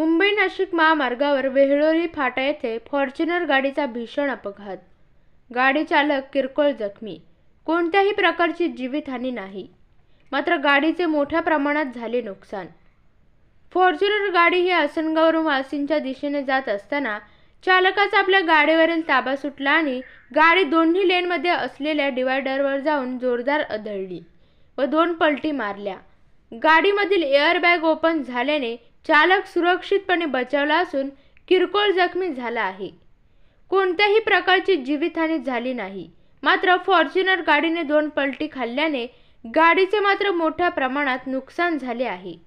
मुंबई नाशिक महामार्गावर वेहळोरी फाटा येथे फॉर्च्युनर गाडीचा भीषण अपघात गाडी चालक किरकोळ जखमी कोणत्याही प्रकारची जीवितहानी नाही मात्र गाडीचे मोठ्या प्रमाणात झाले नुकसान फॉर्च्युनर गाडी ही आसनगावरून वासींच्या दिशेने जात असताना चालकाचा आपल्या गाडीवरील ताबा सुटला आणि गाडी दोन्ही लेनमध्ये असलेल्या डिवायडरवर जाऊन जोरदार अधळली व दोन पलटी मारल्या गाडीमधील एअरबॅग ओपन झाल्याने चालक सुरक्षितपणे बचावला असून किरकोळ जखमी झाला आहे कोणत्याही प्रकारची जीवितहानी झाली नाही मात्र फॉर्च्युनर गाडीने दोन पलटी खाल्ल्याने गाडीचे मात्र मोठ्या प्रमाणात नुकसान झाले आहे